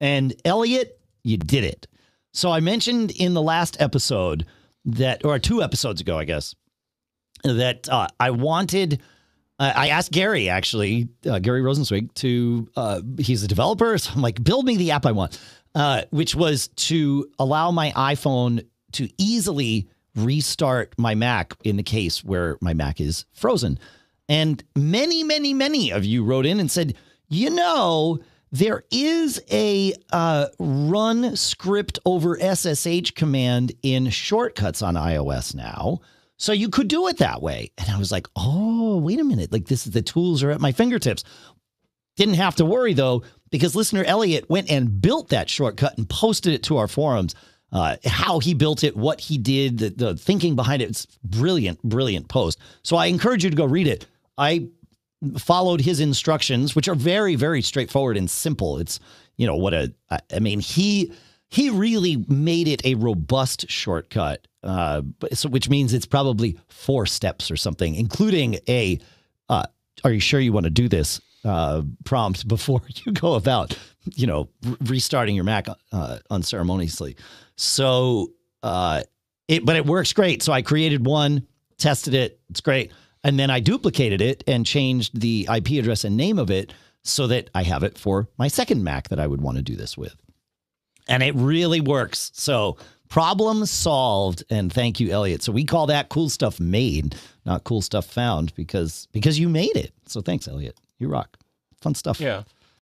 And Elliot, you did it. So I mentioned in the last episode that, or two episodes ago, I guess, that uh, I wanted. Uh, I asked Gary actually, uh, Gary Rosenzweig, to uh, he's a developer. So I'm like, build me the app I want, uh, which was to allow my iPhone to easily restart my Mac in the case where my Mac is frozen. And many, many, many of you wrote in and said, you know, there is a uh, run script over SSH command in shortcuts on iOS now. So you could do it that way. And I was like, oh, wait a minute. Like this is the tools are at my fingertips. Didn't have to worry though, because listener Elliot went and built that shortcut and posted it to our forums. Uh, how he built it, what he did, the, the thinking behind it. It's brilliant, brilliant post. So I encourage you to go read it. I followed his instructions, which are very, very straightforward and simple. It's, you know, what a, I mean, he, he really made it a robust shortcut, uh, so, which means it's probably four steps or something, including a, uh, are you sure you want to do this uh, prompt before you go about, you know, re- restarting your Mac uh, unceremoniously. So, uh, it, but it works great. So I created one, tested it. It's great. And then I duplicated it and changed the IP address and name of it so that I have it for my second Mac that I would want to do this with. And it really works. So problem solved and thank you elliot so we call that cool stuff made not cool stuff found because because you made it so thanks elliot you rock fun stuff yeah